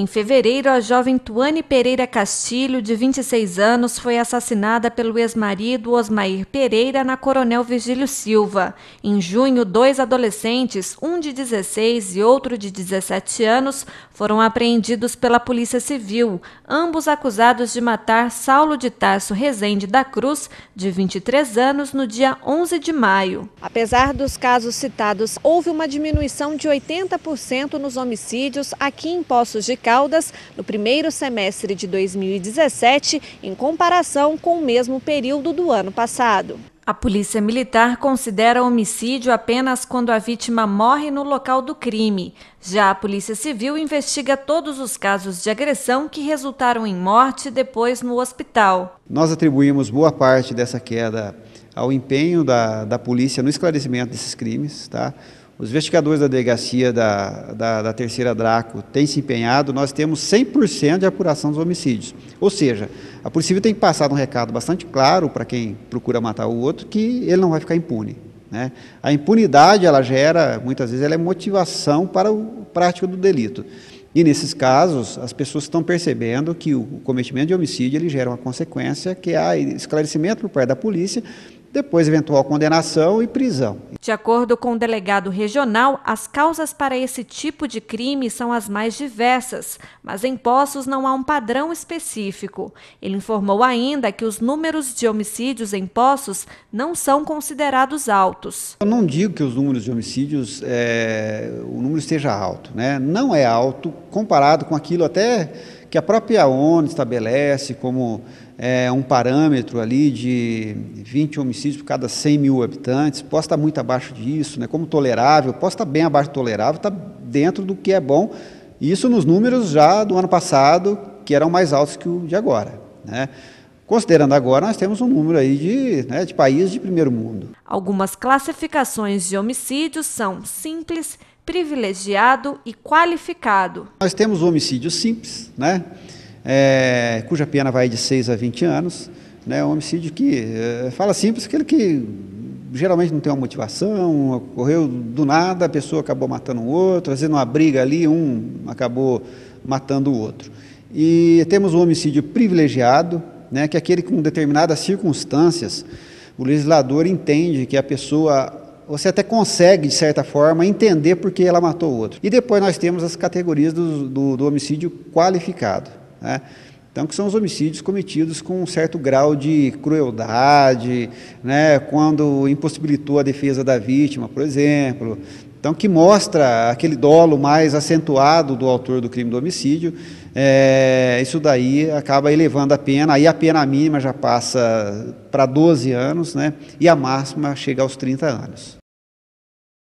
Em fevereiro, a jovem Tuane Pereira Castilho, de 26 anos, foi assassinada pelo ex-marido Osmair Pereira na Coronel Virgílio Silva. Em junho, dois adolescentes, um de 16 e outro de 17 anos, foram apreendidos pela Polícia Civil, ambos acusados de matar Saulo de Tarso Rezende da Cruz, de 23 anos, no dia 11 de maio. Apesar dos casos citados, houve uma diminuição de 80% nos homicídios aqui em Poços de Cá Caldas no primeiro semestre de 2017, em comparação com o mesmo período do ano passado. A Polícia Militar considera homicídio apenas quando a vítima morre no local do crime. Já a Polícia Civil investiga todos os casos de agressão que resultaram em morte depois no hospital. Nós atribuímos boa parte dessa queda ao empenho da, da polícia no esclarecimento desses crimes. Tá? Os investigadores da delegacia da, da, da terceira Draco têm se empenhado, nós temos 100% de apuração dos homicídios. Ou seja, a Polícia tem tem passado um recado bastante claro para quem procura matar o outro que ele não vai ficar impune. Né? A impunidade, ela gera, muitas vezes, ela é motivação para o prático do delito. E nesses casos, as pessoas estão percebendo que o cometimento de homicídio ele gera uma consequência, que é esclarecimento por parte da polícia, depois eventual condenação e prisão. De acordo com o delegado regional, as causas para esse tipo de crime são as mais diversas, mas em Poços não há um padrão específico. Ele informou ainda que os números de homicídios em Poços não são considerados altos. Eu não digo que os números de homicídios, é, o número esteja alto, né? Não é alto comparado com aquilo até que a própria ONU estabelece como é, um parâmetro ali de 20 homicídios por cada 100 mil habitantes, posta muito abaixo abaixo disso, né? como tolerável, posso estar bem abaixo do tolerável, está dentro do que é bom. Isso nos números já do ano passado, que eram mais altos que o de agora. Né? Considerando agora, nós temos um número aí de, né, de países de primeiro mundo. Algumas classificações de homicídios são simples, privilegiado e qualificado. Nós temos o homicídio simples, né, é, cuja pena vai de 6 a 20 anos. Né, um homicídio que é, fala simples, aquele que geralmente não tem uma motivação, ocorreu do nada, a pessoa acabou matando o outro, às vezes numa briga ali, um acabou matando o outro. E temos o homicídio privilegiado, né, que é aquele com determinadas circunstâncias, o legislador entende que a pessoa você até consegue, de certa forma, entender por que ela matou o outro. E depois nós temos as categorias do, do, do homicídio qualificado. Né? Então, que são os homicídios cometidos com um certo grau de crueldade, né, quando impossibilitou a defesa da vítima, por exemplo. Então, que mostra aquele dolo mais acentuado do autor do crime do homicídio, é, isso daí acaba elevando a pena, aí a pena mínima já passa para 12 anos, né, e a máxima chega aos 30 anos.